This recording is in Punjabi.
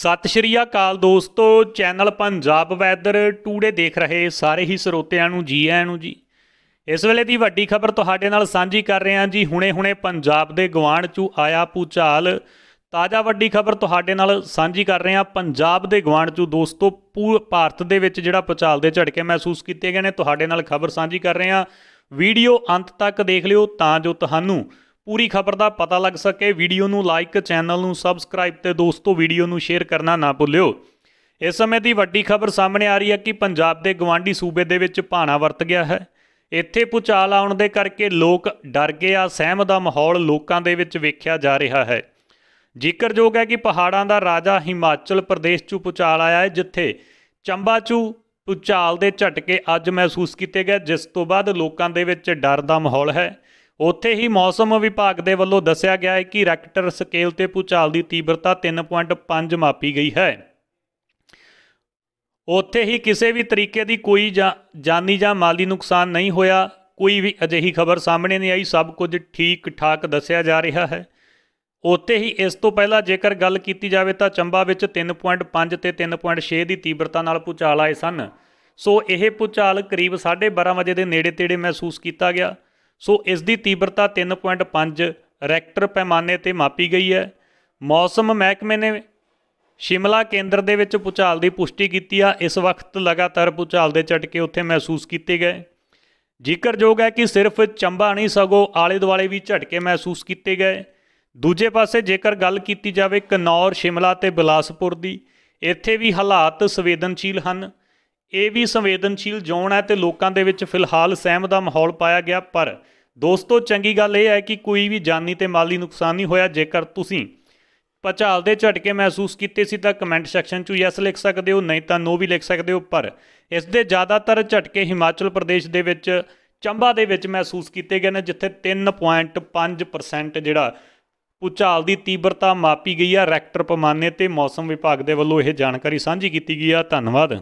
ਸਤਿ ਸ਼੍ਰੀ ਅਕਾਲ ਦੋਸਤੋ ਚੈਨਲ ਪੰਜਾਬ ਵੈਦਰ ਟੂਡੇ ਦੇਖ ਰਹੇ ਸਾਰੇ ਹੀ ਸਰੋਤਿਆਂ ਨੂੰ ਜੀ ਆਇਆਂ ਨੂੰ ਜੀ ਇਸ ਵੇਲੇ ਦੀ ਵੱਡੀ ਖਬਰ ਤੁਹਾਡੇ ਨਾਲ ਸਾਂਝੀ ਕਰ ਰਹੇ ਹਾਂ ਜੀ ਹੁਣੇ-ਹੁਣੇ ਪੰਜਾਬ ਦੇ ਗਵਾਂਢ ਚੋਂ ਆਇਆ ਪੂਚਾਲ ਤਾਜ਼ਾ ਵੱਡੀ ਖਬਰ ਤੁਹਾਡੇ ਨਾਲ ਸਾਂਝੀ ਕਰ ਰਹੇ ਹਾਂ ਪੰਜਾਬ ਦੇ ਗਵਾਂਢ ਚੋਂ ਦੋਸਤੋ ਭਾਰਤ ਦੇ ਵਿੱਚ ਜਿਹੜਾ ਪੂਚਾਲ ਦੇ ਝਟਕੇ ਮਹਿਸੂਸ ਕੀਤੇ ਗਏ ਨੇ ਤੁਹਾਡੇ ਨਾਲ ਖਬਰ ਸਾਂਝੀ ਕਰ ਰਹੇ ਹਾਂ ਵੀਡੀਓ ਅੰਤ ਤੱਕ ਦੇਖ ਲਿਓ ਤਾਂ ਜੋ ਤੁਹਾਨੂੰ ਪੂਰੀ ਖਬਰ ਦਾ ਪਤਾ ਲੱਗ ਸਕੇ ਵੀਡੀਓ ਨੂੰ ਲਾਈਕ ਚੈਨਲ ਨੂੰ ਸਬਸਕ੍ਰਾਈਬ ਤੇ ਦੋਸਤੋ ਵੀਡੀਓ ਨੂੰ ਸ਼ੇਅਰ ਕਰਨਾ ਨਾ ਭੁੱਲਿਓ ਇਸ ਸਮੇਂ ਦੀ ਵੱਡੀ ਖਬਰ ਸਾਹਮਣੇ ਆ ਰਹੀ ਹੈ ਕਿ ਪੰਜਾਬ ਦੇ ਗਵਾਂਢੀ ਸੂਬੇ ਦੇ ਵਿੱਚ ਭਾਣਾ ਵਰਤ ਗਿਆ ਹੈ ਇੱਥੇ ਪੁਚਾਲ ਆਉਣ ਦੇ ਕਰਕੇ ਲੋਕ ਡਰ ਗਏ ਆ ਸਹਿਮ ਦਾ ਮਾਹੌਲ ਲੋਕਾਂ ਦੇ ਵਿੱਚ ਵੇਖਿਆ ਜਾ ਰਿਹਾ ਹੈ ਜ਼ਿਕਰਯੋਗ ਹੈ ਕਿ ਪਹਾੜਾਂ ਦਾ ਰਾਜਾ ਹਿਮਾਚਲ ਪ੍ਰਦੇਸ਼ ਚੋਂ ਪੁਚਾਲ ਆਇਆ ਹੈ ਜਿੱਥੇ ਚੰਬਾ ਚੋਂ ਪੁਚਾਲ ਦੇ ਝਟਕੇ ਅੱਜ ਮਹਿਸੂਸ ਕੀਤੇ ਗਏ ਜਿਸ ਤੋਂ ਬਾਅਦ ਲੋਕਾਂ ਦੇ ਵਿੱਚ ਡਰ ਦਾ ਮਾਹੌਲ ਹੈ ਉੱਥੇ ਹੀ ਮੌਸਮ ਵਿਭਾਗ ਦੇ ਵੱਲੋਂ ਦੱਸਿਆ ਗਿਆ ਹੈ ਕਿ ਰੈਕਟਰ ਸਕੇਲ ਤੇ ਪੁਚਾਲ ਦੀ ਤੀਬਰਤਾ 3.5 ਮਾਪੀ ਗਈ ਹੈ ਉੱਥੇ ਹੀ ਕਿਸੇ ਵੀ ਤਰੀਕੇ ਦੀ ਕੋਈ ਜਾਨੀ ਜਾਂ ਮਾਲੀ ਨੁਕਸਾਨ ਨਹੀਂ ਹੋਇਆ ਕੋਈ ਵੀ ਅਜਿਹੀ ਖਬਰ ਸਾਹਮਣੇ ਨਹੀਂ ਆਈ ਸਭ ਕੁਝ ਠੀਕ ਠਾਕ ਦੱਸਿਆ ਜਾ ਰਿਹਾ ਹੈ ਉੱਥੇ ਹੀ ਇਸ ਤੋਂ ਪਹਿਲਾਂ ਜੇਕਰ ਗੱਲ ਕੀਤੀ ਜਾਵੇ ਤਾਂ ਚੰਬਾ ਵਿੱਚ 3.5 ਤੇ 3.6 ਦੀ ਤੀਬਰਤਾ ਨਾਲ ਪੁਚਾਲ ਆਏ ਸਨ ਸੋ ਇਹ ਪੁਚਾਲ ਕਰੀਬ 12:30 ਵਜੇ ਦੇ ਨੇੜੇ-ਤੇੜੇ ਮਹਿਸੂਸ ਕੀਤਾ ਗਿਆ ਸੋ ਇਸ ਦੀ ਤੀਬਰਤਾ 3.5 ਰੈਕਟਰ ਪੈਮਾਨੇ ਤੇ ਮਾਪੀ ਗਈ ਹੈ ਮੌਸਮ ਮਹਿਕਮੇ ਨੇ ਸ਼ਿਮਲਾ ਕੇਂਦਰ ਦੇ ਵਿੱਚ ਪੁਚਾਲ ਦੀ ਪੁਸ਼ਟੀ ਕੀਤੀ ਆ ਇਸ ਵਕਤ ਲਗਾਤਾਰ ਪੁਚਾਲ ਦੇ ਝਟਕੇ ਉੱਥੇ ਮਹਿਸੂਸ ਕੀਤੇ ਗਏ ਜ਼ਿਕਰਯੋਗ ਹੈ ਕਿ ਸਿਰਫ ਚੰਬਾ ਨਹੀਂ ਸਗੋ ਆਲੇ ਦੁਆਲੇ ਵੀ ਝਟਕੇ ਮਹਿਸੂਸ ਕੀਤੇ ਗਏ ਦੂਜੇ ਪਾਸੇ ਜੇਕਰ ਗੱਲ ਕੀਤੀ ਜਾਵੇ ਕਨੌਰ ਸ਼ਿਮਲਾ ਤੇ ਬਿਲਾਸਪੁਰ ਦੀ ਇੱਥੇ ਵੀ ਹਾਲਾਤ ਸੰਵੇਦਨਸ਼ੀਲ ਹਨ ਇਹ ਵੀ ਸੰਵੇਦਨਸ਼ੀਲ ਜ਼ੋਨ ਹੈ ਤੇ ਲੋਕਾਂ ਦੇ ਵਿੱਚ ਫਿਲਹਾਲ ਸਹਿਮ ਦਾ ਮਾਹੌਲ ਪਾਇਆ ਗਿਆ ਪਰ ਦੋਸਤੋ ਚੰਗੀ ਗੱਲ ਇਹ ਹੈ ਕਿ ਕੋਈ ਵੀ ਜਾਨੀ ਤੇ ਮਾਲੀ ਨੁਕਸਾਨ ਨਹੀਂ ਹੋਇਆ ਜੇਕਰ ਤੁਸੀਂ ਪਚਾਲ ਦੇ ਝਟਕੇ ਮਹਿਸੂਸ ਕੀਤੇ ਸੀ ਤਾਂ ਕਮੈਂਟ ਸੈਕਸ਼ਨ 'ਚ ਯੈਸ ਲਿਖ ਸਕਦੇ ਹੋ ਨਹੀਂ ਤਾਂ ਨੋ ਵੀ ਲਿਖ ਸਕਦੇ ਹੋ ਪਰ ਇਸ ਦੇ ਜ਼ਿਆਦਾਤਰ ਝਟਕੇ ਹਿਮਾਚਲ ਪ੍ਰਦੇਸ਼ ਦੇ ਵਿੱਚ ਚੰਬਾ ਦੇ ਵਿੱਚ ਮਹਿਸੂਸ ਕੀਤੇ ਗਏ ਨੇ ਜਿੱਥੇ 3.5% ਜਿਹੜਾ ਉਚਾਲ ਦੀ ਤੀਬਰਤਾ ਮਾਪੀ ਗਈ ਆ ਰੈਕਟਰ ਪਮਾਨੇ ਤੇ ਮੌਸਮ ਵਿਭਾਗ ਦੇ ਵੱਲੋਂ ਇਹ ਜਾਣਕਾਰੀ ਸਾਂਝੀ ਕੀਤੀ ਗਈ ਆ ਧੰਨਵਾਦ